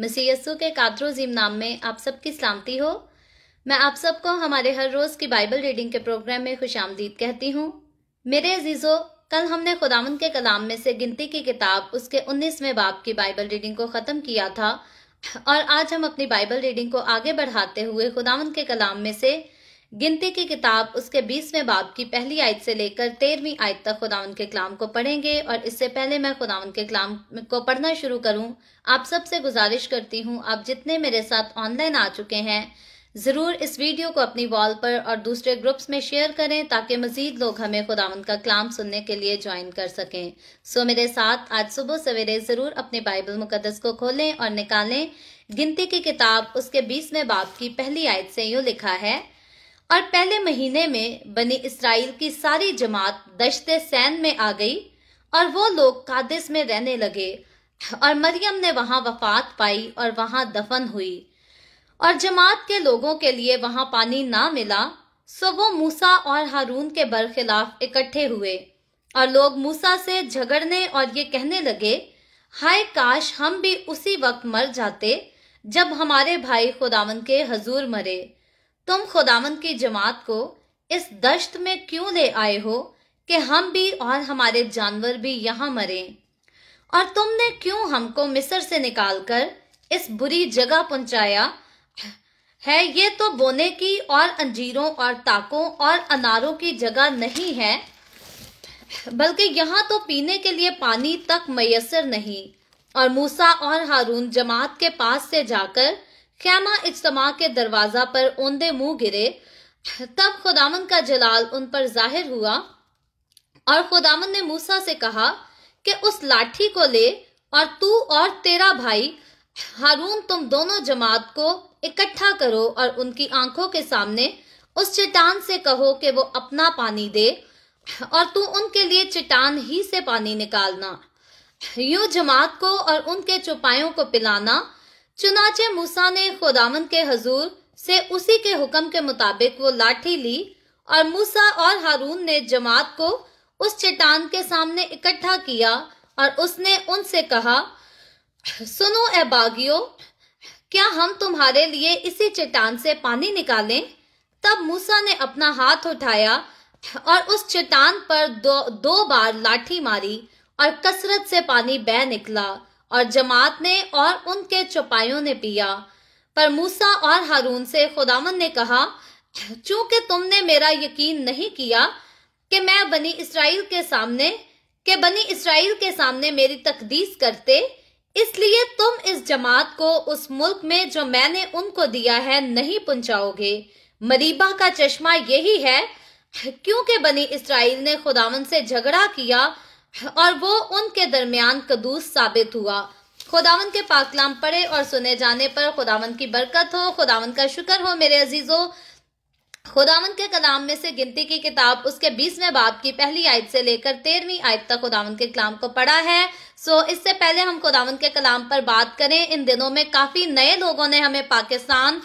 मसी के कातरोजीम नाम में आप सबकी सलामती हो मैं आप सबको हमारे हर रोज़ की बाइबल रीडिंग के प्रोग्राम में खुश आमदीद कहती हूँ मेरे अजीज़ो कल हमने खुदावन के कलाम में से गिनती की किताब उसके उन्नीसवें बाप की बाइबल रीडिंग को ख़त्म किया था और आज हम अपनी बाइबल रीडिंग को आगे बढ़ाते हुए खुदावन के कलाम में से गिनती की किताब उसके बीसवें बाब की पहली आयत से लेकर तेरहवीं आयत तक खुदा के कलाम को पढ़ेंगे और इससे पहले मैं खुदा के कलाम को पढ़ना शुरू करूं आप सबसे गुजारिश करती हूं आप जितने मेरे साथ ऑनलाइन आ चुके हैं ज़रूर इस वीडियो को अपनी वॉल पर और दूसरे ग्रुप्स में शेयर करें ताकि मजीद लोग हमें खुदावन का कलाम सुनने के लिए ज्वाइन कर सकें सो मेरे साथ आज सुबह सवेरे ज़रूर अपने बाइबल मुकदस को खोलें और निकालें गिनती की किताब उसके बीसवें बाब की पहली आयत से यूँ लिखा है और पहले महीने में बनी इसराइल की सारी जमात दशते सैन में आ गई और वो लोग कादिस में रहने लगे और मरियम ने वहां वफात पाई और वहां दफन हुई और जमात के लोगों के लिए वहां पानी ना मिला सो वो मूसा और हारून के बरखिलाफ इकट्ठे हुए और लोग मूसा से झगड़ने और ये कहने लगे हाय काश हम भी उसी वक्त मर जाते जब हमारे भाई खुदावन के हजूर मरे तुम खुदावंद की जमात को इस दश्त में क्यों ले आए हो कि हम भी और हमारे जानवर भी यहाँ मरे और तुमने क्यों हमको मिस्र से निकालकर इस बुरी जगह पहुंचाया है ये तो बोने की और अंजीरों और ताकों और अनारों की जगह नहीं है बल्कि यहाँ तो पीने के लिए पानी तक मैसर नहीं और मूसा और हारून जमात के पास से जाकर खेमा इज्तमा के दरवाजा पर ओंदे मुंह गिरे तब खुदामन का जलाल उन पर जाहिर हुआ और खुदामन ने मूसा से कहा कि उस लाठी को ले और तू और तेरा भाई हारून तुम दोनों जमात को इकट्ठा करो और उनकी आंखों के सामने उस चट्टान से कहो कि वो अपना पानी दे और तू उनके लिए चट्टान ही से पानी निकालना यूं जमात को और उनके चौपायों को पिलाना चुनाचे मूसा ने खुदामंद के हजूर से उसी के हुक्म के मुताबिक वो लाठी ली और मूसा और हारून ने जमात को उस चट्टान के सामने इकट्ठा किया और उसने उनसे कहा सुनो ए बागियो क्या हम तुम्हारे लिए इसी चट्टान से पानी निकालें तब मूसा ने अपना हाथ उठाया और उस चट्टान पर दो दो बार लाठी मारी और कसरत से पानी बह निकला और जमात ने और उनके चौपाइयों ने पिया पर मूसा और हारून से खुदामन ने कहा चूंकि तुमने मेरा यकीन नहीं किया कि मैं बनी इसराइल के सामने के बनी इसराइल के सामने मेरी तकदीस करते इसलिए तुम इस जमात को उस मुल्क में जो मैंने उनको दिया है नहीं पहुंचाओगे मरीबा का चश्मा यही है क्योंकि बनी इसराइल ने खुदावन से झगड़ा किया और वो उनके दरमियान कदूस साबित हुआ खुदावन के पाकलाम पढ़े और सुने जाने पर खुदावन की बरकत हो खुदावन का शुक्र हो मेरे अजीजो खुदावन के कलाम में से गिनती की किताब उसके बीसवें बाप की पहली आयत से लेकर तेरहवीं आयत तक खुदावन के कलाम को पढ़ा है सो इससे पहले हम खुदावन के कलाम पर बात करें इन दिनों में काफी नए लोगों ने हमें पाकिस्तान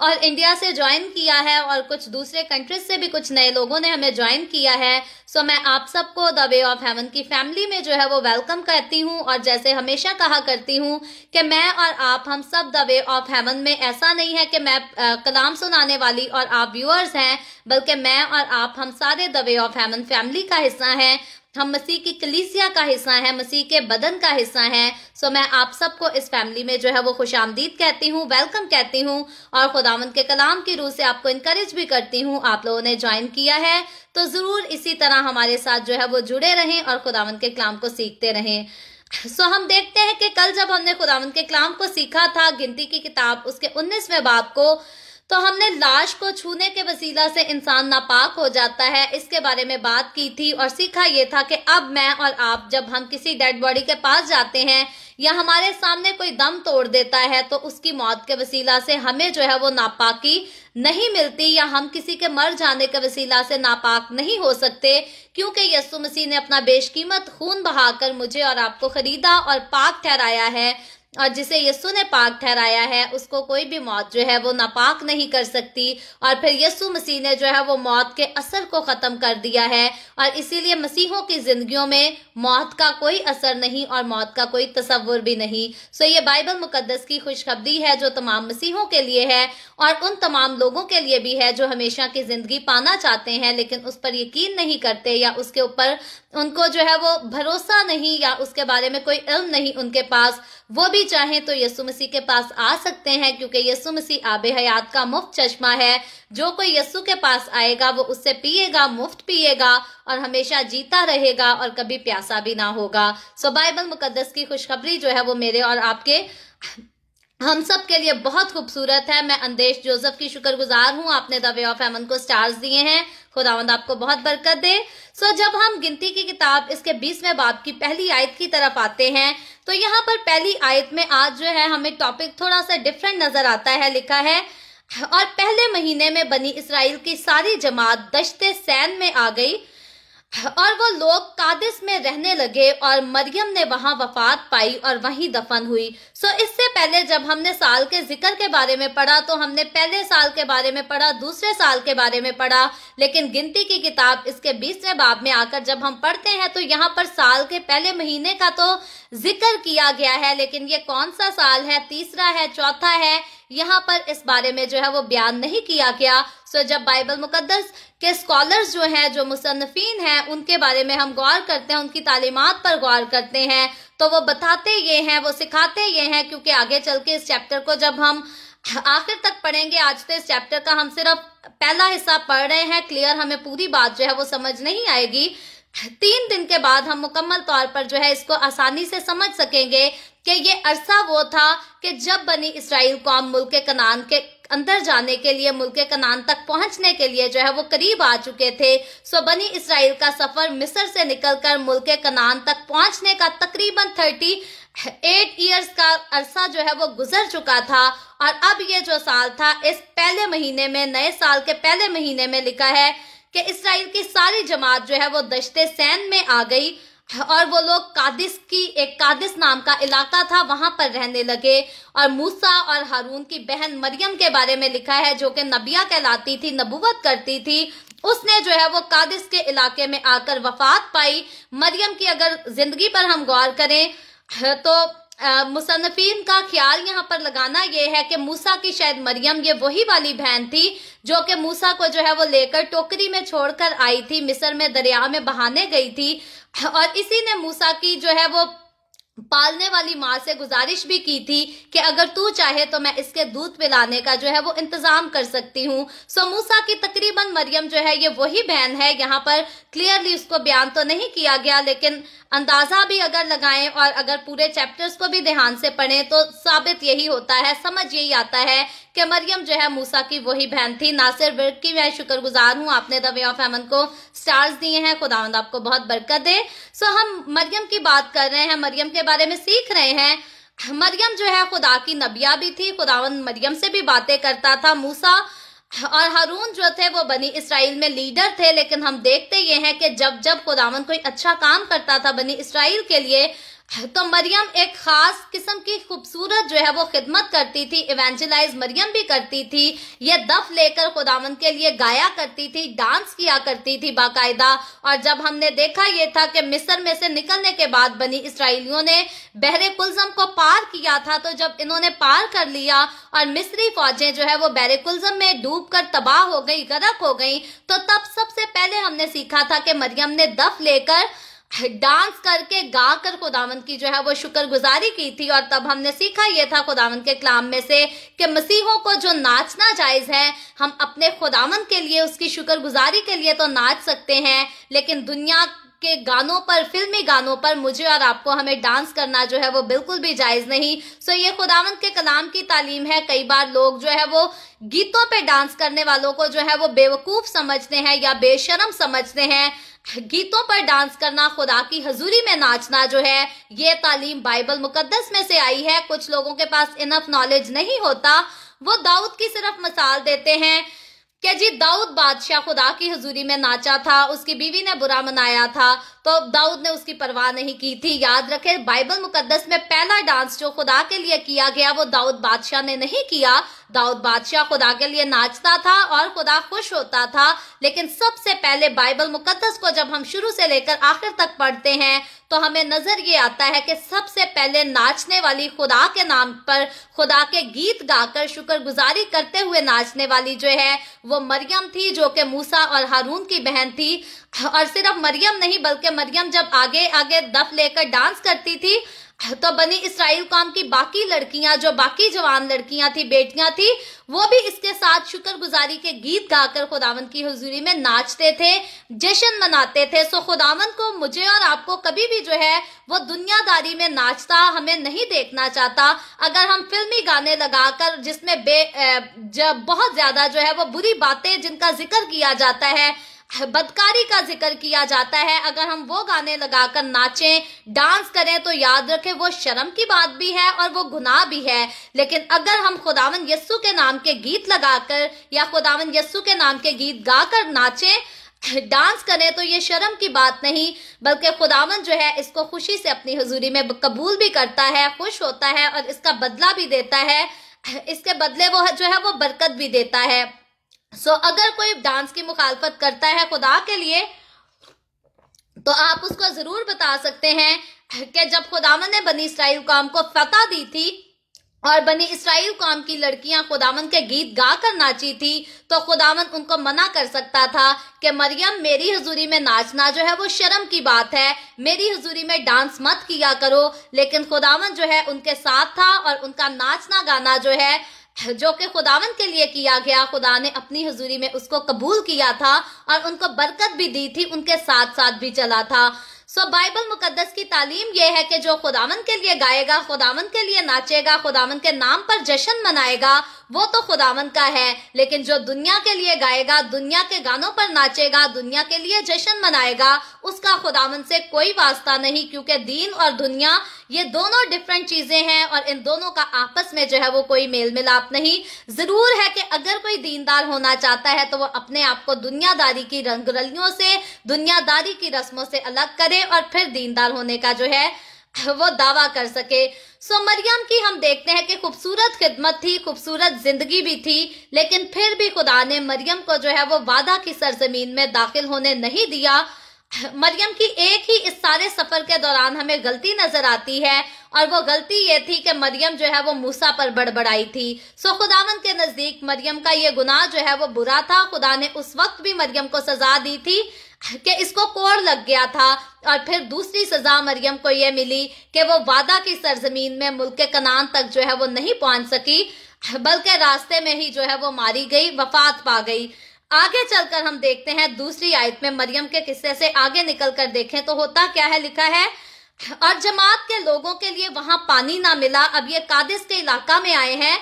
और इंडिया से ज्वाइन किया है और कुछ दूसरे कंट्रीज से भी कुछ नए लोगों ने हमें ज्वाइन किया है सो मैं आप सबको द वे ऑफ हेवन की फैमिली में जो है वो वेलकम करती हूँ और जैसे हमेशा कहा करती हूँ कि मैं और आप हम सब द वे ऑफ हेवन में ऐसा नहीं है कि मैं आ, कलाम सुनाने वाली और आप व्यूअर्स हैं बल्कि मैं और आप हम सारे the way of heaven family का हिस्सा हैं हम मसीह की कलीसिया का हिस्सा है मसीह के बदन का हिस्सा है सो मैं आप सबको इस फैमिली में जो है वो खुश आमदीद कहती हूँ वेलकम कहती हूँ और खुदावंत के कलाम की रूह से आपको इंकरेज भी करती हूँ आप लोगों ने ज्वाइन किया है तो ज़रूर इसी तरह हमारे साथ जो है वो जुड़े रहें और खुदावंत के कलाम को सीखते रहें सो so, हम देखते हैं कि कल जब हमने खुदावंत के कलाम को सीखा था गिनती की किताब उसके उन्नीसवें बाप को तो हमने लाश को छूने के वसीला से इंसान नापाक हो जाता है इसके बारे में बात की थी और सीखा ये था कि अब मैं और आप जब हम किसी डेड बॉडी के पास जाते हैं या हमारे सामने कोई दम तोड़ देता है तो उसकी मौत के वसीला से हमें जो है वो नापाकी नहीं मिलती या हम किसी के मर जाने के वसीला से नापाक नहीं हो सकते क्योंकि यस्सु मसीह ने अपना बेशकीमत खून बहाकर मुझे और आपको खरीदा और पाक ठहराया है और जिसे यस्सु ने पाक ठहराया है उसको कोई भी मौत जो है वो नापाक नहीं कर सकती और फिर यस्सु मसीह ने जो है वो मौत के असर को ख़त्म कर दिया है और इसीलिए मसीहों की ज़िंदगियों में मौत का कोई असर नहीं और मौत का कोई तस्वुर भी नहीं सो ये बाइबल मुकदस की खुशखबरी है जो तमाम मसीहों के लिए है और उन तमाम लोगों के लिए भी है जो हमेशा की ज़िंदगी पाना चाहते हैं लेकिन उस पर यकीन नहीं करते या उसके ऊपर उनको जो है वो भरोसा नहीं या उसके बारे में कोई इल्म नहीं उनके पास वो भी भी चाहें तो यसु मसीह के पास आ सकते हैं क्योंकि यसु मसीह आब हयात का मुफ्त चश्मा है जो कोई यसु के पास आएगा वो उससे पिएगा मुफ्त पिएगा और हमेशा जीता रहेगा और कभी प्यासा भी ना होगा सो बाइबल मुकदस की खुशखबरी जो है वो मेरे और आपके हम सब के लिए बहुत खूबसूरत है मैं अंदेश जोसेफ की शुक्रगुजार हूँ आपने द वे ऑफ एमन को स्टार्स दिए हैं खुदावंद आपको बहुत बरकत दे सो जब हम गिनती की किताब इसके बीसवें बाब की पहली आयत की तरफ आते हैं तो यहाँ पर पहली आयत में आज जो है हमें टॉपिक थोड़ा सा डिफरेंट नजर आता है लिखा है और पहले महीने में बनी इसराइल की सारी जमात दशते सैन में आ गई और वो लोग कादिस में रहने लगे और मरियम ने वहां वफात पाई और वहीं दफन हुई सो इससे पहले जब हमने साल के जिक्र के बारे में पढ़ा तो हमने पहले साल के बारे में पढ़ा दूसरे साल के बारे में पढ़ा लेकिन गिनती की किताब इसके बीसवें बाब में आकर जब हम पढ़ते हैं तो यहाँ पर साल के पहले महीने का तो जिक्र किया गया है लेकिन ये कौन सा साल है तीसरा है चौथा है यहाँ पर इस बारे में जो है वो बयान नहीं किया गया सो जब बाइबल मुकदस के स्कॉलर्स जो हैं जो मुसनफिन हैं उनके बारे में हम गौर करते हैं उनकी तालीमत पर गौर करते हैं तो वो बताते ये हैं वो सिखाते ये हैं क्योंकि आगे चल के इस चैप्टर को जब हम आखिर तक पढ़ेंगे आज तो इस चैप्टर का हम सिर्फ पहला हिस्सा पढ़ रहे हैं क्लियर हमें पूरी बात जो है वो समझ नहीं आएगी तीन दिन के बाद हम मुकम्मल तौर पर जो है इसको आसानी से समझ सकेंगे कि ये अरसा वो था कि जब बनी इसराइल कौम मुल्क कनान के अंदर जाने के लिए मुल्क कनान तक पहुंचने के लिए जो है वो करीब आ चुके थे सो बनी इसराइल का सफर मिस्र से निकलकर मुल्क कनान तक पहुंचने का तकरीबन थर्टी एट ईयर्स का अरसा जो है वो गुजर चुका था और अब ये जो साल था इस पहले महीने में नए साल के पहले महीने में लिखा है कि इसराइल की सारी जमात जो है वो दशते सैन में आ गई और वो लोग कादिस की एक कादिस नाम का इलाका था वहां पर रहने लगे और मूसा और हारून की बहन मरियम के बारे में लिखा है जो कि नबिया कहलाती थी नबूवत करती थी उसने जो है वो कादिस के इलाके में आकर वफात पाई मरियम की अगर जिंदगी पर हम गौर करें तो मुसनफिन का ख्याल यहाँ पर लगाना यह है कि मूसा की शायद मरियम ये वही वाली बहन थी जो कि मूसा को जो है वो लेकर टोकरी में छोड़कर आई थी मिस्र में दरिया में बहाने गई थी और इसी ने मूसा की जो है वो पालने वाली माँ से गुजारिश भी की थी कि अगर तू चाहे तो मैं इसके दूध पिलाने का जो है वो इंतजाम कर सकती हूँ समूसा की तकरीबन मरियम जो है ये वही बहन है यहाँ पर क्लियरली उसको बयान तो नहीं किया गया लेकिन अंदाजा भी अगर लगाएं और अगर पूरे चैप्टर्स को भी ध्यान से पढ़ें तो साबित यही होता है समझ यही आता है कि मरियम जो है मूसा की वही बहन थी नासिर वर्ग की मैं शुक्रगुजार हूँ आपने द वे ऑफ हेमन को स्टार्स दिए हैं खुदावंद आपको बहुत बरकत दे सो हम मरियम की बात कर रहे हैं मरियम के बारे में सीख रहे हैं मरियम जो है खुदा की नबिया भी थी खुदावन मरियम से भी बातें करता था मूसा और हारून जो थे वो बनी इसराइल में लीडर थे लेकिन हम देखते ये हैं कि जब जब खुदावन कोई अच्छा काम करता था बनी इसराइल के लिए तो मरियम एक खास किस्म की खूबसूरत जो है वो खिदमत करती थी इवेंजलाइज मरियम भी करती थी ये दफ लेकर खुदावन के लिए गाया करती थी डांस किया करती थी बाकायदा और जब हमने देखा ये था कि मिस्र में से निकलने के बाद बनी इसराइलियों ने बहरे कुलजम को पार किया था तो जब इन्होंने पार कर लिया और मिस्री फौजें जो है वो बहरे कुलजम में डूब कर तबाह हो गई गरक हो गई तो तब सबसे पहले हमने सीखा था कि मरियम ने दफ लेकर डांस करके गाकर खुदावन की जो है वो शुक्रगुजारी की थी और तब हमने सीखा ये था खुदावन के कलाम में से कि मसीहों को जो नाचना जायज है हम अपने खुदावन के लिए उसकी शुक्रगुजारी के लिए तो नाच सकते हैं लेकिन दुनिया के गानों पर फिल्मी गानों पर मुझे और आपको हमें डांस करना जो है वो बिल्कुल भी जायज़ नहीं सो ये खुदावंत के कलाम की तालीम है कई बार लोग जो है वो गीतों पे डांस करने वालों को जो है वो बेवकूफ़ समझते हैं या बेशरम समझते हैं गीतों पर डांस करना खुदा की हजूरी में नाचना जो है ये तालीम बाइबल मुकदस में से आई है कुछ लोगों के पास इनफ नॉलेज नहीं होता वो दाऊद की सिर्फ मिसाल देते हैं कि जी दाऊद बादशाह खुदा की हजूरी में नाचा था उसकी बीवी ने बुरा मनाया था तो दाऊद ने उसकी परवाह नहीं की थी याद रखे बाइबल मुकदस में पहला डांस जो खुदा के लिए किया गया वो दाऊद बादशाह ने नहीं किया दाऊद बादशाह खुदा के लिए नाचता था और खुदा खुश होता था लेकिन सबसे पहले बाइबल मुकदस को जब हम शुरू से लेकर आखिर तक पढ़ते हैं तो हमें नजर ये आता है कि सबसे पहले नाचने वाली खुदा के नाम पर खुदा के गीत गाकर शुक्रगुजारी करते हुए नाचने वाली जो है वो मरियम थी जो कि मूसा और हारून की बहन थी और सिर्फ मरियम नहीं बल्कि मरियम जब आगे आगे दफ लेकर डांस करती थी तो बनी इसराइल काम की बाकी लड़कियां जो बाकी जवान लड़कियां थी बेटियां थी वो भी इसके साथ शुक्रगुजारी के गीत गाकर खुदावन की हजूरी में नाचते थे जश्न मनाते थे सो खुदावन को मुझे और आपको कभी भी जो है वो दुनियादारी में नाचता हमें नहीं देखना चाहता अगर हम फिल्मी गाने लगाकर जिसमें बे बहुत ज्यादा जो है वो बुरी बातें जिनका जिक्र किया जाता है बदकारी का जिक्र किया जाता है अगर हम वो गाने लगाकर नाचें डांस करें तो याद रखें वो शर्म की बात भी है और वो गुनाह भी है लेकिन अगर हम खुदावन यस्सु के नाम के गीत लगाकर या खुदावन यस्सु के नाम के गीत गाकर नाचें डांस करें तो ये शर्म की बात नहीं बल्कि खुदावन जो है इसको खुशी से अपनी हजूरी में कबूल भी करता है खुश होता है और इसका बदला भी देता है इसके बदले वो जो है वो बरकत भी देता है सो so, अगर कोई डांस की मुखालफत करता है खुदा के लिए तो आप उसको जरूर बता सकते हैं कि जब खुदावन ने बनी इसराइल काम को फतह दी थी और बनी इसराइल काम की लड़कियां खुदावन के गीत गा कर नाची थी तो खुदावन उनको मना कर सकता था कि मरियम मेरी हजूरी में नाचना जो है वो शर्म की बात है मेरी हजूरी में डांस मत किया करो लेकिन खुदावन जो है उनके साथ था और उनका नाचना गाना जो है जो कि खुदावन के लिए किया गया खुदा ने अपनी हजूरी में उसको कबूल किया था और उनको बरकत भी दी थी उनके साथ साथ भी चला था सो so, बाइबल मुकद्दस की तालीम यह है कि जो खुदावन के लिए गाएगा खुदावन के लिए नाचेगा खुदावन के नाम पर जश्न मनाएगा वो तो खुदावन का है लेकिन जो दुनिया के लिए गाएगा दुनिया के गानों पर नाचेगा दुनिया के लिए जश्न मनाएगा उसका खुदावन से कोई वास्ता नहीं क्योंकि दीन और दुनिया ये दोनों डिफरेंट चीजें हैं और इन दोनों का आपस में जो है वो कोई मेल मिलाप नहीं जरूर है कि अगर कोई दीनदार होना चाहता है तो वो अपने आप को दुनियादारी की रंगरलियों से दुनियादारी की रस्मों से अलग करे और फिर दीनदार होने का जो है वो दावा कर सके सो मरियम की हम देखते हैं कि खूबसूरत खिदमत थी खूबसूरत जिंदगी भी थी लेकिन फिर भी खुदा ने मरियम को जो है वो वादा की सरजमीन में दाखिल होने नहीं दिया मरियम की एक ही इस सारे सफर के दौरान हमें गलती नजर आती है और वो गलती ये थी कि मरियम जो है वो मूसा पर बड़बड़ाई थी सो खुदावन के नजदीक मरियम का ये गुनाह जो है वो बुरा था खुदा ने उस वक्त भी मरियम को सजा दी थी कि इसको कोर लग गया था और फिर दूसरी सजा मरियम को यह मिली कि वो वादा की सरजमीन में मुल्क के कनान तक जो है वो नहीं पहुंच सकी बल्कि रास्ते में ही जो है वो मारी गई वफात पा गई आगे चलकर हम देखते हैं दूसरी आयत में मरियम के किस्से से आगे निकल कर देखें तो होता क्या है लिखा है और जमात के लोगों के लिए वहां पानी ना मिला अब ये कादिस के इलाका में आए हैं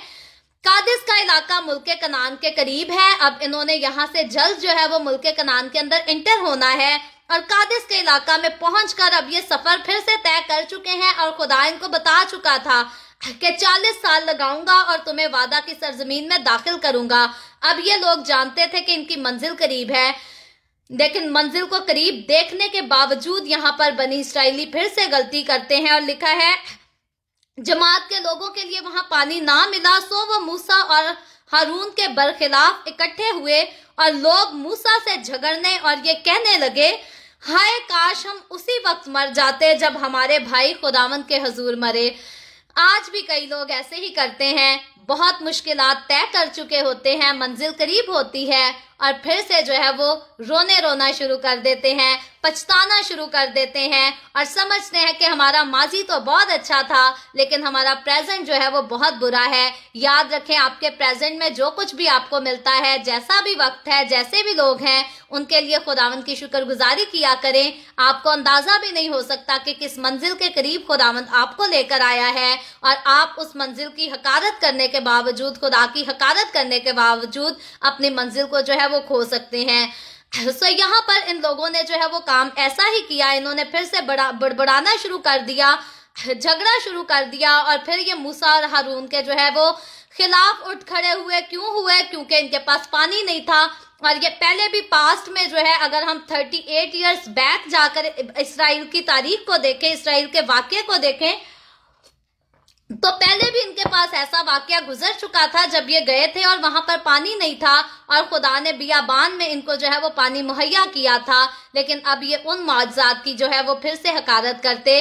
कादिस का इलाका मुल्क कनान के करीब है अब इन्होंने यहाँ से जल्द जो है वो मुल्क कनान के अंदर इंटर होना है और कादिस के इलाका में पहुंचकर अब ये सफर फिर से तय कर चुके हैं और खुदा इनको बता चुका था कि चालीस साल लगाऊंगा और तुम्हें वादा की सरजमीन में दाखिल करूंगा अब ये लोग जानते थे कि इनकी मंजिल करीब है लेकिन मंजिल को करीब देखने के बावजूद यहाँ पर बनी इसराइली फिर से गलती करते हैं और लिखा है जमात के लोगों के लिए वहां पानी ना मिला सो वो मूसा और हारून के बरखिलाफ इकट्ठे हुए और लोग मूसा से झगड़ने और ये कहने लगे हाय काश हम उसी वक्त मर जाते जब हमारे भाई खुदावन के हजूर मरे आज भी कई लोग ऐसे ही करते हैं बहुत मुश्किल तय कर चुके होते हैं मंजिल करीब होती है और फिर से जो है वो रोने रोना शुरू कर देते हैं पछताना शुरू कर देते हैं और समझते हैं कि हमारा माजी तो बहुत अच्छा था लेकिन हमारा प्रेजेंट जो है वो बहुत बुरा है याद रखें आपके प्रेजेंट में जो कुछ भी आपको मिलता है जैसा भी वक्त है जैसे भी लोग हैं उनके लिए खुदावन की शुक्रगुजारी किया करें आपको अंदाजा भी नहीं हो सकता कि किस मंजिल के करीब खुदावंद आपको लेकर आया है और आप उस मंजिल की हकारत करने के बावजूद खुदा की हकारत करने के बावजूद अपनी मंजिल को जो है वो खो सकते हैं सो so, यहाँ पर इन लोगों ने जो है वो काम ऐसा ही किया इन्होंने फिर से बड़ा बड़बड़ाना शुरू कर दिया झगड़ा शुरू कर दिया और फिर ये मूसा और हारून के जो है वो खिलाफ उठ खड़े हुए क्यों हुए क्योंकि इनके पास पानी नहीं था और ये पहले भी पास्ट में जो है अगर हम 38 एट ईयर्स बैक जाकर इसराइल की तारीख को देखें इसराइल के वाक्य को देखें तो पहले भी इनके पास ऐसा वाक्य गुजर चुका था जब ये गए थे और वहां पर पानी नहीं था और खुदा ने बियाबान में इनको जो है वो पानी मुहैया किया था लेकिन अब ये उन मुआवजात की जो है वो फिर से हकारत करते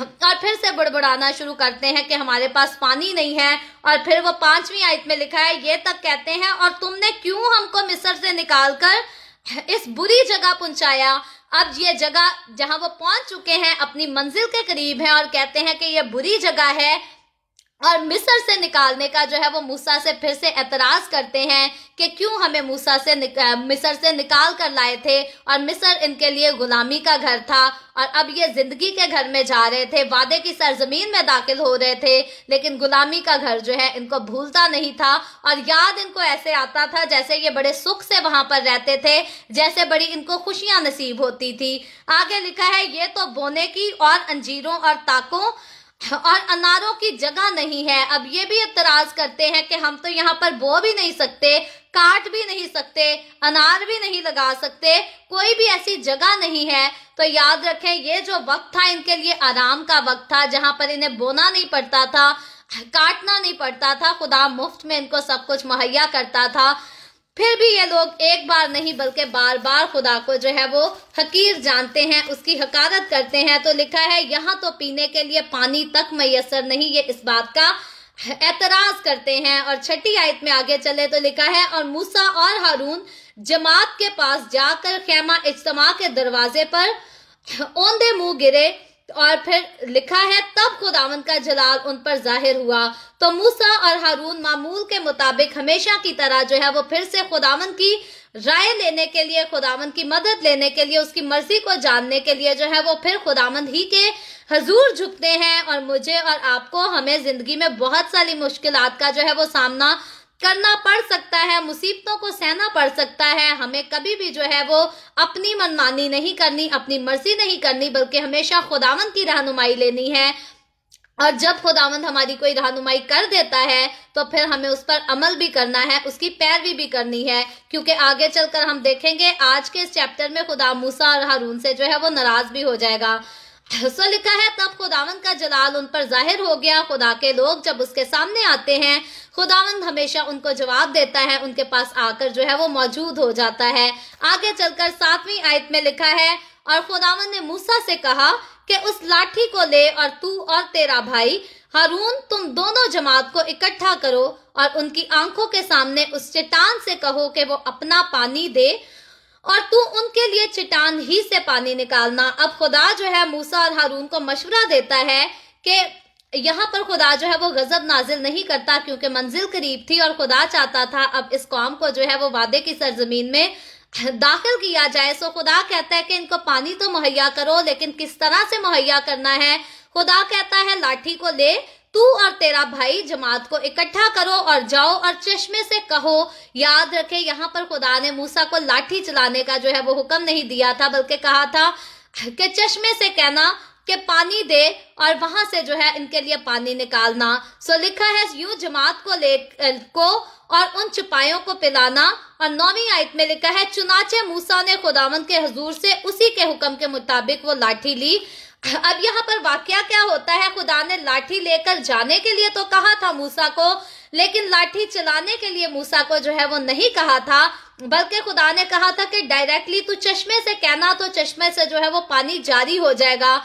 और फिर से बुड़बुड़ाना शुरू करते हैं कि हमारे पास पानी नहीं है और फिर वो पांचवी आयत में लिखा है ये तक कहते हैं और तुमने क्यों हमको मिस्र से निकाल कर इस बुरी जगह पहुंचाया अब ये जगह जहां वो पहुंच चुके हैं अपनी मंजिल के करीब है और कहते हैं कि ये बुरी जगह है और मिस्र से निकालने का जो है वो मूसा से फिर से एतराज करते हैं कि क्यों हमें मूसा से मिस्र से निकाल कर लाए थे और मिस्र इनके लिए गुलामी का घर था और अब ये जिंदगी के घर में जा रहे थे वादे की सरजमीन में दाखिल हो रहे थे लेकिन गुलामी का घर जो है इनको भूलता नहीं था और याद इनको ऐसे आता था जैसे ये बड़े सुख से वहां पर रहते थे जैसे बड़ी इनको खुशियां नसीब होती थी आगे लिखा है ये तो बोने की और अंजीरों और ताकों और अनारों की जगह नहीं है अब ये भी इतराज करते हैं कि हम तो यहाँ पर बो भी नहीं सकते काट भी नहीं सकते अनार भी नहीं लगा सकते कोई भी ऐसी जगह नहीं है तो याद रखें ये जो वक्त था इनके लिए आराम का वक्त था जहां पर इन्हें बोना नहीं पड़ता था काटना नहीं पड़ता था खुदा मुफ्त में इनको सब कुछ मुहैया करता था फिर भी ये लोग एक बार नहीं बल्कि बार बार खुदा को जो है वो हकीर जानते हैं उसकी हकारत करते हैं तो लिखा है यहाँ तो पीने के लिए पानी तक मैसर नहीं ये इस बात का एतराज करते हैं और छठी आयत में आगे चले तो लिखा है और मूसा और हारून जमात के पास जाकर खेमा इज्तमा के दरवाजे पर ओंधे मुंह गिरे और फिर लिखा है तब खुदावंत का जलाल उन पर जाहिर हुआ तो मूसा और हारून मामूल के मुताबिक हमेशा की तरह जो है वो फिर से खुदावन की राय लेने के लिए खुदावन की मदद लेने के लिए उसकी मर्जी को जानने के लिए जो है वो फिर खुदावंत ही के हजूर झुकते हैं और मुझे और आपको हमें जिंदगी में बहुत सारी मुश्किल का जो है वो सामना करना पड़ सकता है मुसीबतों को सहना पड़ सकता है हमें कभी भी जो है वो अपनी मनमानी नहीं करनी अपनी मर्जी नहीं करनी बल्कि हमेशा खुदावंत की रहनुमाई लेनी है और जब खुदावंद हमारी कोई रहनुमाई कर देता है तो फिर हमें उस पर अमल भी करना है उसकी पैरवी भी करनी है क्योंकि आगे चलकर हम देखेंगे आज के इस चैप्टर में खुदा मूसा और हारून से जो है वो नाराज भी हो जाएगा सो लिखा है तब खुदावंद का जलाल उन पर जाहिर हो गया खुदा के लोग जब उसके सामने आते हैं खुदावंद हमेशा उनको जवाब देता है उनके पास आकर जो है वो मौजूद हो जाता है आगे चलकर सातवीं आयत में लिखा है और खुदावन ने मूसा से कहा कि उस लाठी को ले और तू और तेरा भाई हारून तुम दोनों जमात को इकट्ठा करो और उनकी आंखों के सामने उस चट्टान से कहो कि वो अपना पानी दे और तू उनके लिए चिटान ही से पानी निकालना अब खुदा जो है मूसा और हारून को मशवरा देता है कि यहाँ पर खुदा जो है वो गजब नाजिल नहीं करता क्योंकि मंजिल करीब थी और खुदा चाहता था अब इस कौम को जो है वो वादे की सरजमीन में दाखिल किया जाए सो खुदा कहता है कि इनको पानी तो मुहैया करो लेकिन किस तरह से मुहैया करना है खुदा कहता है लाठी को ले तू और तेरा भाई जमात को इकट्ठा करो और जाओ और चश्मे से कहो याद रखे यहाँ पर खुदा ने मूसा को लाठी चलाने का जो है वो हुक्म नहीं दिया था बल्कि कहा था कि चश्मे से कहना कि पानी दे और वहां से जो है इनके लिए पानी निकालना सो लिखा है यूं जमात को ले को और उन चुपायों को पिलाना और नौवीं आयत में लिखा है चुनाचे मूसा ने खुदावंत के हजूर से उसी के हुक्म के मुताबिक वो लाठी ली अब यहाँ पर वाक्य क्या होता है खुदा ने लाठी लेकर जाने के लिए तो कहा था मूसा को लेकिन लाठी चलाने के लिए मूसा को जो है वो नहीं कहा था बल्कि खुदा ने कहा था कि डायरेक्टली तू चश्मे से कहना तो चश्मे से जो है वो पानी जारी हो जाएगा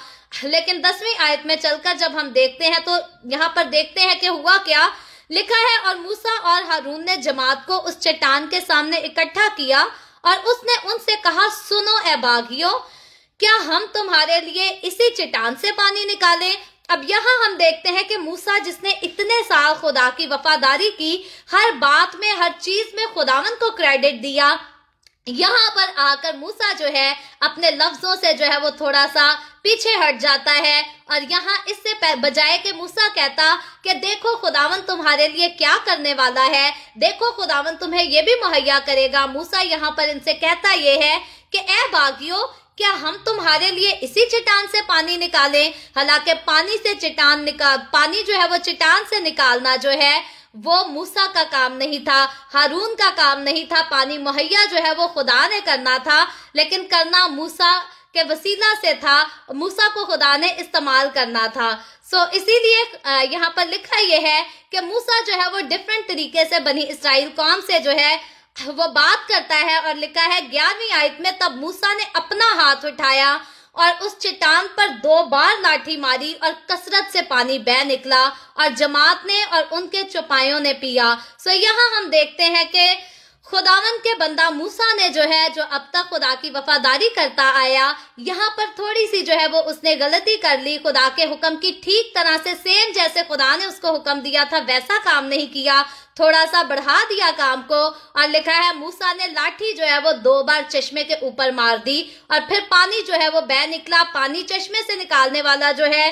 लेकिन दसवीं आयत में चलकर जब हम देखते हैं तो यहाँ पर देखते हैं कि हुआ क्या लिखा है और मूसा और हारून ने जमात को उस चट्टान के सामने इकट्ठा किया और उसने उनसे कहा सुनो ए बागियों क्या हम तुम्हारे लिए इसी चट्टान से पानी निकाले अब यहाँ हम देखते हैं कि मूसा जिसने इतने साल खुदा की वफादारी की हर बात में हर चीज में खुदावन को क्रेडिट दिया यहाँ पर आकर मूसा जो है अपने लफ्जों से जो है वो थोड़ा सा पीछे हट जाता है और यहाँ इससे बजाय के मूसा कहता कि देखो खुदावन तुम्हारे लिए क्या करने वाला है देखो खुदावन तुम्हें ये भी मुहैया करेगा मूसा यहाँ पर इनसे कहता ये है कि ए बागियों क्या हम तुम्हारे लिए इसी चट्टान से पानी निकालें हालांकि पानी से चट्टान निकाल पानी जो है वो चट्टान से निकालना जो है वो मूसा का काम नहीं था हारून का काम नहीं था पानी मुहैया जो है वो खुदा ने करना था लेकिन करना मूसा के वसीला से था मूसा को खुदा ने इस्तेमाल करना था सो so, इसीलिए यहाँ पर लिखा यह है कि मूसा जो है वो डिफरेंट तरीके से बनी इसराइल कौम से जो है वो बात करता है और लिखा है ग्यारहवीं आयत में तब मूसा ने अपना हाथ उठाया और उस चट्टान पर दो बार लाठी मारी और कसरत से पानी बह निकला और जमात ने और उनके चौपायों ने पिया सो यहाँ हम देखते हैं कि खुदावन के बंदा मूसा ने जो है जो अब तक खुदा की वफादारी करता आया यहाँ पर थोड़ी सी जो है वो उसने गलती कर ली खुदा के हुक्म की ठीक तरह से सेम जैसे खुदा ने उसको हुक्म दिया था वैसा काम नहीं किया थोड़ा सा बढ़ा दिया काम को और लिखा है मूसा ने लाठी जो है वो दो बार चश्मे के ऊपर मार दी और फिर पानी जो है वो बह निकला पानी चश्मे से निकालने वाला जो है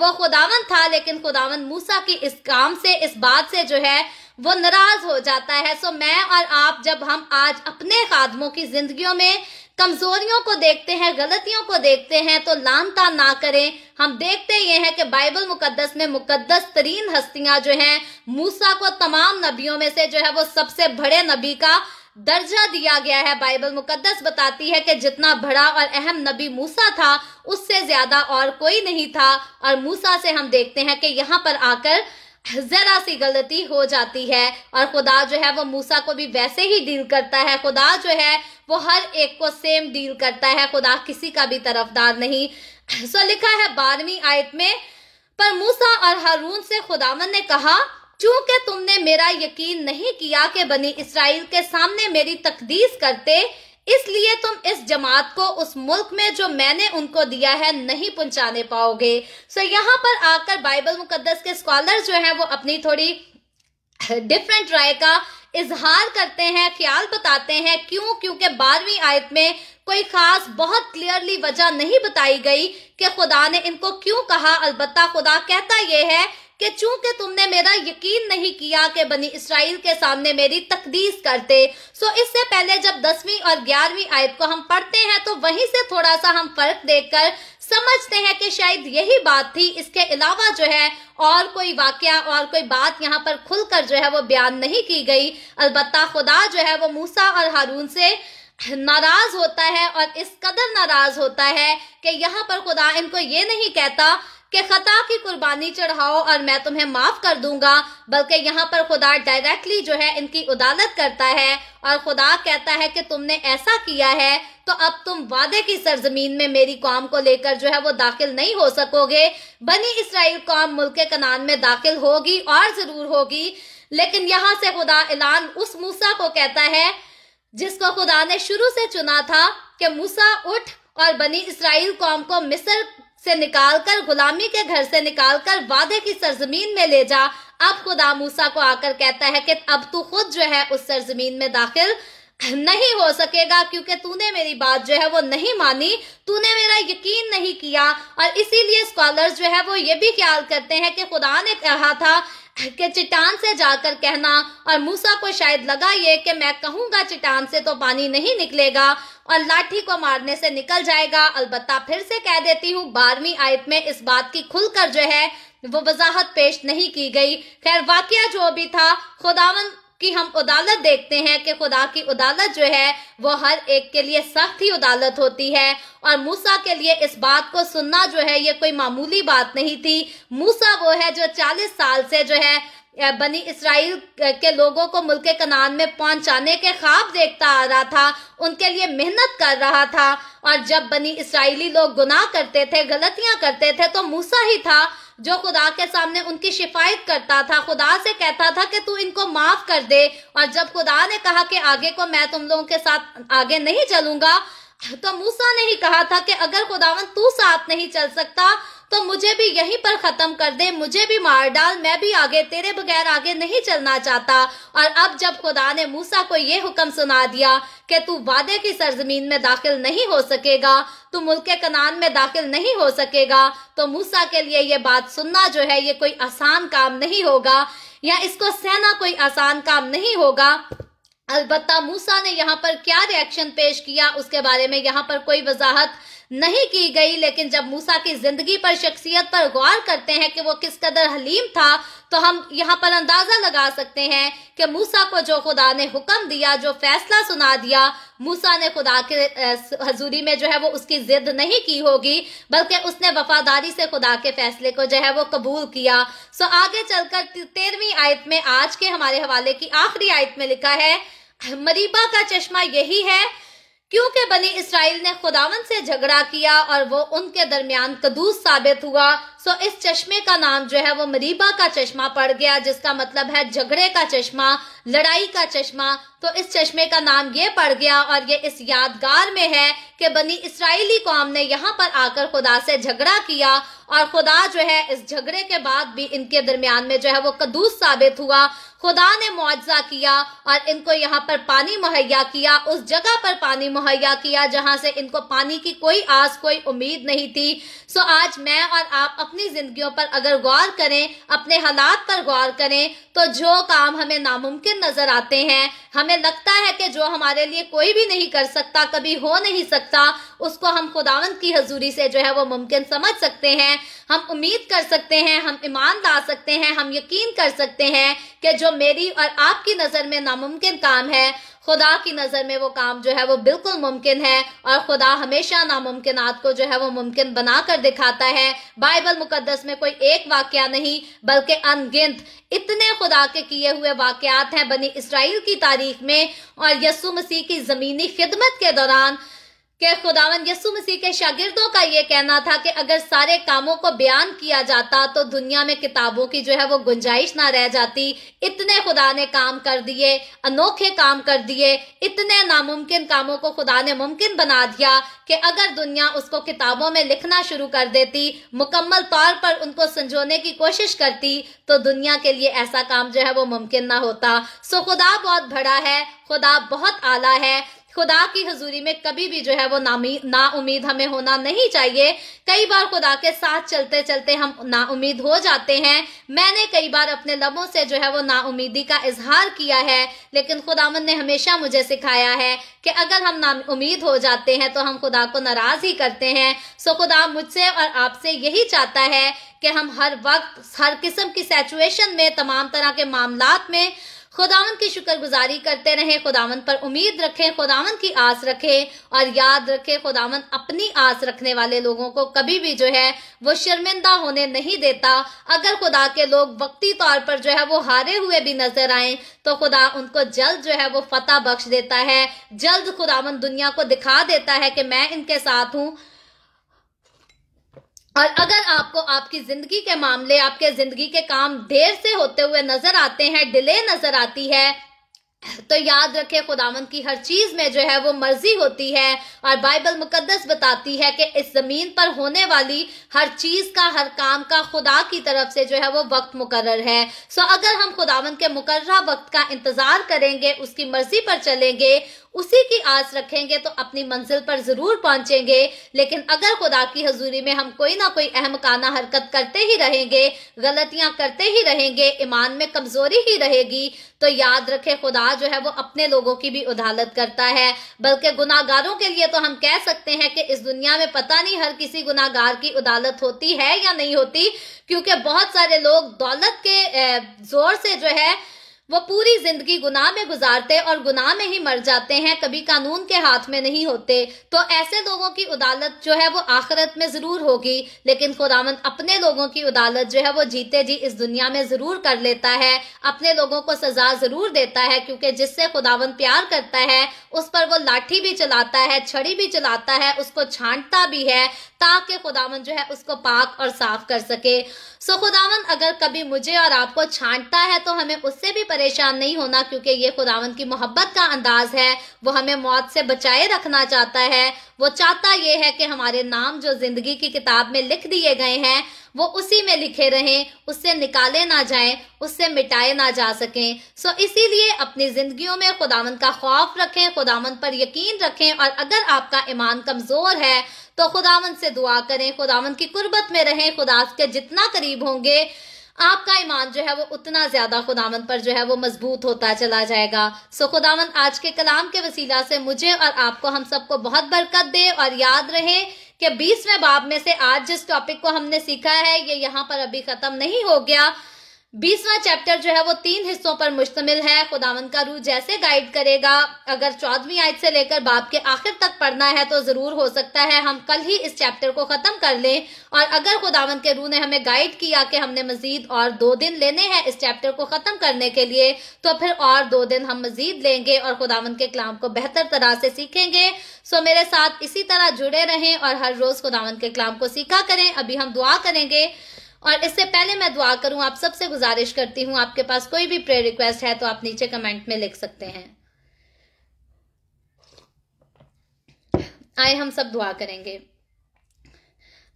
वो खुदावन था लेकिन खुदावन मूसा की इस काम से इस बात से जो है वो नाराज हो जाता है सो मैं और आप जब हम आज अपने खादमों की जिंदगियों में कमजोरियों को देखते हैं गलतियों को देखते हैं तो लानता ना करें हम देखते ये हैं कि बाइबल मुकद्दस में मुकद्दस तरीन हस्तियां जो हैं मूसा को तमाम नबियों में से जो है वो सबसे बड़े नबी का दर्जा दिया गया है बाइबल मुकद्दस बताती है कि जितना बड़ा और अहम नबी मूसा था उससे ज्यादा और कोई नहीं था और मूसा से हम देखते हैं कि यहाँ पर आकर जरा सी गलती हो जाती है और खुदा जो है वो मूसा को भी वैसे ही डील करता है खुदा जो है वो हर एक को सेम डील करता है खुदा किसी का भी तरफदार नहीं सो लिखा है बारहवीं आयत में पर मूसा और हारून से खुदावन ने कहा चूंकि तुमने मेरा यकीन नहीं किया कि बनी इसराइल के सामने मेरी तकदीस करते इसलिए तुम इस जमात को उस मुल्क में जो मैंने उनको दिया है नहीं पहुंचाने पाओगे सो so, यहाँ पर आकर बाइबल मुकद्दस के स्कॉलर जो हैं वो अपनी थोड़ी डिफरेंट राय का इजहार करते हैं ख्याल बताते हैं क्यों क्योंकि बारहवीं आयत में कोई खास बहुत क्लियरली वजह नहीं बताई गई कि खुदा ने इनको क्यों कहा अलबत्ता खुदा कहता यह है कि चूंकि तुमने मेरा यकीन नहीं किया कि बनी इसराइल के सामने मेरी तकदीस करते सो इससे पहले जब दसवीं और ग्यारहवीं आयत को हम पढ़ते हैं तो वहीं से थोड़ा सा हम फर्क देखकर समझते हैं कि शायद यही बात थी इसके अलावा जो है और कोई वाकया और कोई बात यहाँ पर खुलकर जो है वो बयान नहीं की गई अलबत् खुदा जो है वो मूसा और हारून से नाराज होता है और इस कदर नाराज होता है कि यहाँ पर खुदा इनको ये नहीं कहता कि खता की कुर्बानी चढ़ाओ और मैं तुम्हें माफ कर दूंगा बल्कि यहाँ पर खुदा डायरेक्टली जो है इनकी उदालत करता है और खुदा कहता है कि तुमने ऐसा किया है तो अब तुम वादे की सरजमीन में मेरी कौम को लेकर जो है वो दाखिल नहीं हो सकोगे बनी इसराइल कौम मुल्क कनान में दाखिल होगी और जरूर होगी लेकिन यहाँ से खुदा ऐलान उस मूसा को कहता है जिसको खुदा ने शुरू से चुना था कि मूसा उठ और बनी इसराइल कौम को मिस्र से निकालकर गुलामी के घर से निकालकर वादे की सरजमीन में ले जा अब खुदा मूसा को आकर कहता है कि अब तू खुद जो है उस सरजमीन में दाखिल नहीं हो सकेगा क्योंकि तूने मेरी बात जो है वो नहीं मानी तूने मेरा यकीन नहीं किया और इसीलिए स्कॉलर्स जो है वो ये भी ख्याल करते हैं कि खुदा ने कहा था कि चिटान से जाकर कहना और मूसा को शायद लगा ये कि मैं कहूंगा चट्टान से तो पानी नहीं निकलेगा और लाठी को मारने से निकल जाएगा अलबत्ता फिर से कह देती हूँ बारहवीं आयत में इस बात की खुलकर जो है वो वजाहत पेश नहीं की गई खैर वाकया जो भी था खुदावन कि हम अदालत देखते हैं कि खुदा की अदालत जो है वो हर एक के लिए सख्त ही अदालत होती है और मूसा के लिए इस बात को सुनना जो है ये कोई मामूली बात नहीं थी मूसा वो है जो चालीस साल से जो है बनी इसराइल के लोगों को मुल्क कनान में पहुंचाने के ख्वाब देखता आ रहा था उनके लिए मेहनत कर रहा था और जब बनी इसराइली लोग गुनाह करते थे गलतियां करते थे तो मूसा ही था जो खुदा के सामने उनकी शिफायत करता था खुदा से कहता था कि तू इनको माफ कर दे और जब खुदा ने कहा कि आगे को मैं तुम लोगों के साथ आगे नहीं चलूंगा तो मूसा ने ही कहा था कि अगर खुदावन तू साथ नहीं चल सकता तो मुझे भी यहीं पर खत्म कर दे मुझे भी मार डाल मैं भी आगे तेरे बगैर आगे नहीं चलना चाहता और अब जब खुदा ने मूसा को ये हुक्म सुना दिया कि तू वादे की सरजमीन में दाखिल नहीं हो सकेगा तू मुल्क कनान में दाखिल नहीं हो सकेगा तो मूसा के लिए ये बात सुनना जो है ये कोई आसान काम नहीं होगा या इसको सहना कोई आसान काम नहीं होगा अलबत्ता मूसा ने यहाँ पर क्या रिएक्शन पेश किया उसके बारे में यहाँ पर कोई वजाहत नहीं की गई लेकिन जब मूसा की जिंदगी पर शख्सियत पर गौर करते हैं कि वो किस कदर हलीम था तो हम यहाँ पर अंदाजा लगा सकते हैं कि मूसा को जो खुदा ने हुक्म दिया जो फैसला सुना दिया मूसा ने खुदा के हजूरी में जो है वो उसकी जिद नहीं की होगी बल्कि उसने वफादारी से खुदा के फैसले को जो है वो कबूल किया सो आगे चलकर तेरहवीं आयत में आज के हमारे हवाले की आखिरी आयत में लिखा है मरीबा का चश्मा यही है क्योंकि बनी इसराइल ने खुदावन से झगड़ा किया और वो उनके दरमियान कदूस साबित हुआ सो इस चश्मे का नाम जो है वो मरीबा का चश्मा पड़ गया जिसका मतलब है झगड़े का चश्मा लड़ाई का चश्मा तो इस चश्मे का नाम ये पड़ गया और ये इस यादगार में है कि बनी इसराइली कौम ने यहाँ पर आकर खुदा से झगड़ा किया और खुदा जो है इस झगड़े के बाद भी इनके दरमियान में जो है वो कदूस साबित हुआ खुदा ने मुआवजा किया और इनको यहाँ पर पानी मुहैया किया उस जगह पर पानी मुहैया किया जहां से इनको पानी की कोई आस कोई उम्मीद नहीं थी सो आज मैं और आप अपनी जिंदगी पर अगर गौर करें अपने हालात पर गौर करें तो जो काम हमें नामुमकिन नजर आते हैं हमें लगता है कि जो हमारे लिए कोई भी नहीं कर सकता कभी हो नहीं सकता उसको हम खुदावंत की हजूरी से जो है वो मुमकिन समझ सकते हैं हम उम्मीद कर सकते हैं हम ईमान ला सकते हैं हम यकीन कर सकते हैं कि जो मेरी और आपकी नजर में नामुमकिन काम है खुदा की नज़र में वो काम जो है वो बिल्कुल मुमकिन है और खुदा हमेशा नामुमकिन को जो है वो मुमकिन बनाकर दिखाता है बाइबल मुकदस में कोई एक वाक्य नहीं बल्कि अनगिनत इतने खुदा के किए हुए वाकयात हैं बनी इसराइल की तारीख में और यसु मसीह की ज़मीनी खिदमत के दौरान कि खुदावन यसु मसीह के शागिर्दों का ये कहना था कि अगर सारे कामों को बयान किया जाता तो दुनिया में किताबों की जो है वो गुंजाइश ना रह जाती इतने खुदा ने काम कर दिए अनोखे काम कर दिए इतने नामुमकिन कामों को खुदा ने मुमकिन बना दिया कि अगर दुनिया उसको किताबों में लिखना शुरू कर देती मुकम्मल तौर पर उनको संजोने की कोशिश करती तो दुनिया के लिए ऐसा काम जो है वो मुमकिन ना होता सो खुदा बहुत बड़ा है खुदा बहुत आला है खुदा की हजूरी में कभी भी जो है वो नामी ना उम्मीद हमें होना नहीं चाहिए कई बार खुदा के साथ चलते चलते हम ना उम्मीद हो जाते हैं मैंने कई बार अपने लबों से जो है वो ना उम्मीदी का इजहार किया है लेकिन खुदा ने हमेशा मुझे सिखाया है कि अगर हम ना उम्मीद हो जाते हैं तो हम खुदा को नाराज ही करते हैं सो खुदा मुझसे और आपसे यही चाहता है कि हम हर वक्त हर किस्म की सिचुएशन में तमाम तरह के मामला में खुदावन की शुक्रगुजारी करते रहें खुदावन पर उम्मीद रखें खुदावन की आस रखें और याद रखें खुदावन अपनी आस रखने वाले लोगों को कभी भी जो है वो शर्मिंदा होने नहीं देता अगर खुदा के लोग वक्ती तौर पर जो है वो हारे हुए भी नजर आए तो खुदा उनको जल्द जो है वो फतेह बख्श देता है जल्द खुदावन दुनिया को दिखा देता है कि मैं इनके साथ हूँ और अगर आपको आपकी जिंदगी के मामले आपके जिंदगी के काम देर से होते हुए नजर आते हैं डिले नजर आती है तो याद रखे खुदावन की हर चीज में जो है वो मर्जी होती है और बाइबल मुकद्दस बताती है कि इस जमीन पर होने वाली हर चीज का हर काम का खुदा की तरफ से जो है वो वक्त मुकर्र है सो अगर हम खुदावन के मुकर्रा वक्त का इंतजार करेंगे उसकी मर्जी पर चलेंगे उसी की आस रखेंगे तो अपनी मंजिल पर जरूर पहुंचेंगे लेकिन अगर खुदा की हजूरी में हम कोई ना कोई अहम काना हरकत करते ही रहेंगे गलतियां करते ही रहेंगे ईमान में कमजोरी ही रहेगी तो याद रखे खुदा जो है वो अपने लोगों की भी उदालत करता है बल्कि गुनागारों के लिए तो हम कह सकते हैं कि इस दुनिया में पता नहीं हर किसी गुनागार की उदालत होती है या नहीं होती क्योंकि बहुत सारे लोग दौलत के जोर से जो है वो पूरी जिंदगी गुनाह में गुजारते और गुनाह में ही मर जाते हैं कभी कानून के हाथ में नहीं होते तो ऐसे लोगों की अदालत जो है वो आखिरत में जरूर होगी लेकिन खुदावंद अपने लोगों की अदालत जो है वो जीते जी इस दुनिया में जरूर कर लेता है अपने लोगों को सजा जरूर देता है क्योंकि जिससे खुदावन प्यार करता है उस पर वो लाठी भी चलाता है छड़ी भी चलाता है उसको छांटता भी है ताकि खुदावन जो है उसको पाक और साफ कर सके सो खुदावन अगर कभी मुझे और आपको छांटता है तो हमें उससे भी परेशान नहीं होना क्योंकि ये खुदावन की मोहब्बत का अंदाज है वो हमें मौत से बचाए रखना चाहता है वो चाहता ये है कि हमारे नाम जो जिंदगी की किताब में लिख दिए गए हैं वो उसी में लिखे रहें उससे निकाले ना जाएं उससे मिटाए ना जा सकें सो इसीलिए अपनी जिंदगियों में खुदावंत का खौफ रखें खुदावन पर यकीन रखें और अगर आपका ईमान कमज़ोर है तो खुदावन से दुआ करें खुदावन की कुर्बत में रहें खुदा के जितना करीब होंगे आपका ईमान जो है वो उतना ज्यादा खुदावन पर जो है वो मजबूत होता चला जाएगा सो खुदावन आज के कलाम के वसीला से मुझे और आपको हम सबको बहुत बरकत दे और याद रहे कि बीसवें बाब में से आज जिस टॉपिक को हमने सीखा है ये यहाँ पर अभी खत्म नहीं हो गया बीसवा चैप्टर जो है वो तीन हिस्सों पर मुश्तमिल है खुदावन का रूह जैसे गाइड करेगा अगर चौदहवीं आयत से लेकर बाप के आखिर तक पढ़ना है तो जरूर हो सकता है हम कल ही इस चैप्टर को खत्म कर लें और अगर खुदावन के रूह ने हमें गाइड किया कि हमने मजीद और दो दिन लेने हैं इस चैप्टर को खत्म करने के लिए तो फिर और दो दिन हम मजीद लेंगे और खुदावन के कलाम को बेहतर तरह से सीखेंगे सो मेरे साथ इसी तरह जुड़े रहें और हर रोज खुदावन के कलाम को सीखा करें अभी हम दुआ करेंगे और इससे पहले मैं दुआ करूं आप सबसे गुजारिश करती हूं आपके पास कोई भी प्रेयर रिक्वेस्ट है तो आप नीचे कमेंट में लिख सकते हैं आए हम सब दुआ करेंगे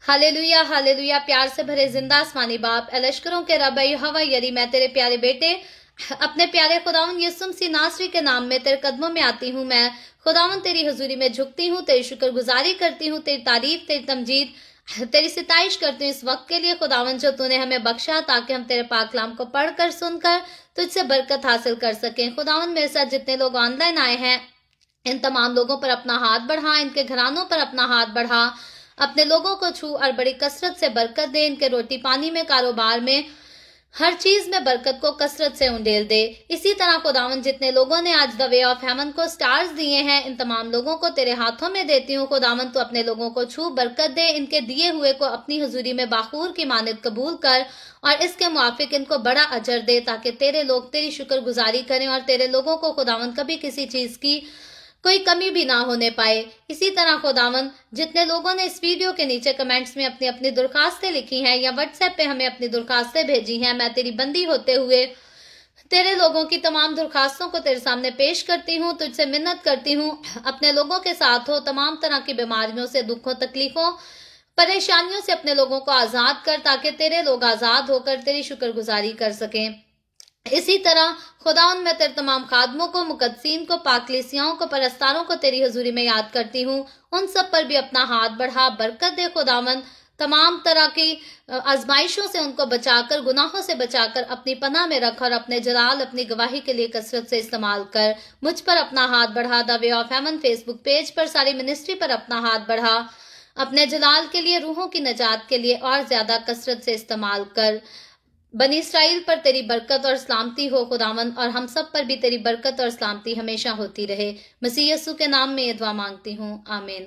हाले लुया प्यार से भरे जिंदा आसमानी बाप लश्करों के रब हवा यरी मैं तेरे प्यारे बेटे अपने प्यारे ये यसुम सी नासरी के नाम में तेरे कदमों में आती हूँ मैं खुदाउन तेरी हजूरी में झुकती हूँ तेरी शुक्रगुजारी करती हूँ तेरी तारीफ तेरी तमजीद तेरी सिताइश करती हूँ इस वक्त के लिए खुदावन जो तूने हमें बख्शा ताकि हम तेरे पाकलाम को पढ़कर सुनकर तुझसे बरकत हासिल कर सकें खुदावन मेरे साथ जितने लोग ऑनलाइन आए हैं इन तमाम लोगों पर अपना हाथ बढ़ा इनके घरानों पर अपना हाथ बढ़ा अपने लोगों को छू और बड़ी कसरत से बरकत दे इनके रोटी पानी में कारोबार में हर चीज में बरकत को कसरत से उंडेल दे इसी तरह खुदावन जितने लोगों ने आज द वे ऑफ हेमन को स्टार्स दिए हैं इन तमाम लोगों को तेरे हाथों में देती हूँ खुदावन तो अपने लोगों को छू बरकत दे इनके दिए हुए को अपनी हजूरी में बाखूर की मानद कबूल कर और इसके मुआफिक इनको बड़ा अजर दे ताकि तेरे लोग तेरी गुजारी करें और तेरे लोगों को खुदावन कभी किसी चीज की कोई कमी भी ना होने पाए इसी तरह खुदावन जितने लोगों ने इस वीडियो के नीचे कमेंट्स में अपनी अपनी दरखास्तें लिखी हैं या व्हाट्सएप पे हमें अपनी दरखास्तें भेजी हैं मैं तेरी बंदी होते हुए तेरे लोगों की तमाम दरखास्तों को तेरे सामने पेश करती हूँ तुझसे मिन्नत करती हूँ अपने लोगों के साथ हो तमाम तरह की बीमारियों से दुखों तकलीफों परेशानियों से अपने लोगों को आज़ाद कर ताकि तेरे लोग आज़ाद होकर तेरी शुक्रगुजारी कर सकें इसी तरह खुदा उन मैं तेरे तमाम खादमों को मुकदसिन को पाकलिसियाओं को परस्तारों को तेरी हजूरी में याद करती हूँ उन सब पर भी अपना हाथ बढ़ा बरकत दे खुदावन तमाम तरह की आजमाइशों से उनको बचाकर गुनाहों से बचाकर अपनी पनाह में रख और अपने जलाल अपनी गवाही के लिए कसरत से इस्तेमाल कर मुझ पर अपना हाथ बढ़ा the way of heaven Facebook page पर सारी मिनिस्ट्री पर अपना हाथ बढ़ा अपने जलाल के लिए रूहों की नजात के लिए और ज्यादा कसरत से इस्तेमाल कर बनी इसराइल पर तेरी बरकत और सलामती हो खुदावन और हम सब पर भी तेरी बरकत और सलामती हमेशा होती रहे मसीह यसु के नाम में ये दुआ मांगती हूँ आमीन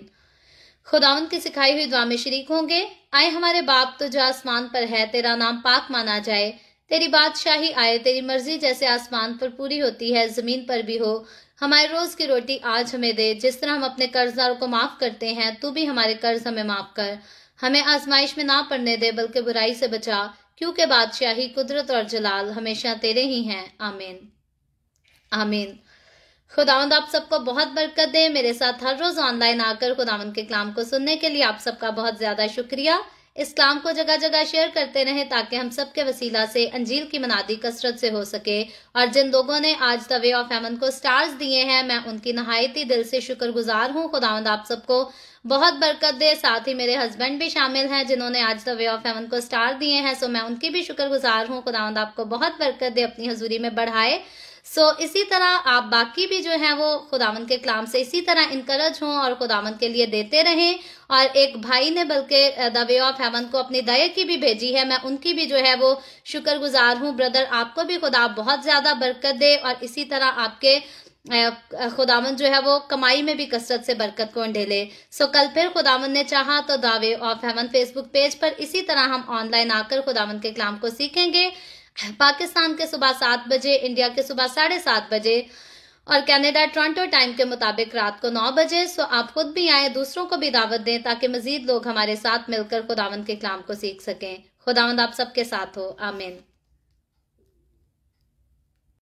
खुदावन की सिखाई हुई दुआ में शरीक होंगे आए हमारे बाप तो जो आसमान पर है तेरा नाम पाक माना जाए तेरी बादशाही आए तेरी मर्जी जैसे आसमान पर पूरी होती है जमीन पर भी हो हमारे रोज की रोटी आज हमें दे जिस तरह हम अपने कर्जदारों को माफ करते हैं तू भी हमारे कर्ज हमें माफ कर हमें आजमाइश में ना पड़ने दे बल्कि बुराई से बचा क्योंकि बादशाही कुदरत और जलाल हमेशा तेरे ही हैं आमीन आमीन खुदावंद आप सबको बहुत बरकत दे मेरे साथ हर रोज ऑनलाइन आकर खुदावंद के कलाम को सुनने के लिए आप सबका बहुत ज्यादा शुक्रिया इस कलाम को जगह जगह शेयर करते रहे ताकि हम सब के वसीला से अंजील की मनादी कसरत से हो सके और जिन लोगों ने आज द वे ऑफ हेमन को स्टार्स दिए हैं मैं उनकी नहायती दिल से शुक्रगुजार हूँ खुदावंद आप सबको बहुत बरकत दे साथ ही मेरे हस्बैंड भी शामिल हैं जिन्होंने आज द वे ऑफ हेवन को स्टार दिए हैं सो मैं उनकी भी शुक्रगुजार हूँ खुदावंद आपको बहुत बरकत दे अपनी हजूरी में बढ़ाए सो इसी तरह आप बाकी भी जो हैं वो खुदावन के कलाम से इसी तरह इंकरेज हों और खुदावंद के लिए देते रहें और एक भाई ने बल्कि द वे ऑफ हेवन को अपनी दया की भी भेजी है मैं उनकी भी जो है वो शुक्रगुजार हूँ ब्रदर आपको भी खुदा बहुत ज़्यादा बरकत दे और इसी तरह आपके खुदावन जो है वो कमाई में भी कसरत से बरकत को ढेले सो कल फिर खुदावन ने चाहा तो दावे ऑफ हेवन फेसबुक पेज पर इसी तरह हम ऑनलाइन आकर खुदावन के कलाम को सीखेंगे पाकिस्तान के सुबह सात बजे इंडिया के सुबह साढ़े सात बजे और कनाडा टोरंटो टाइम के मुताबिक रात को नौ बजे सो आप खुद भी आए दूसरों को भी दावत दें ताकि मजीद लोग हमारे साथ मिलकर खुदावंद के कलाम को सीख सकें खुदावंद आप सबके साथ हो आमिन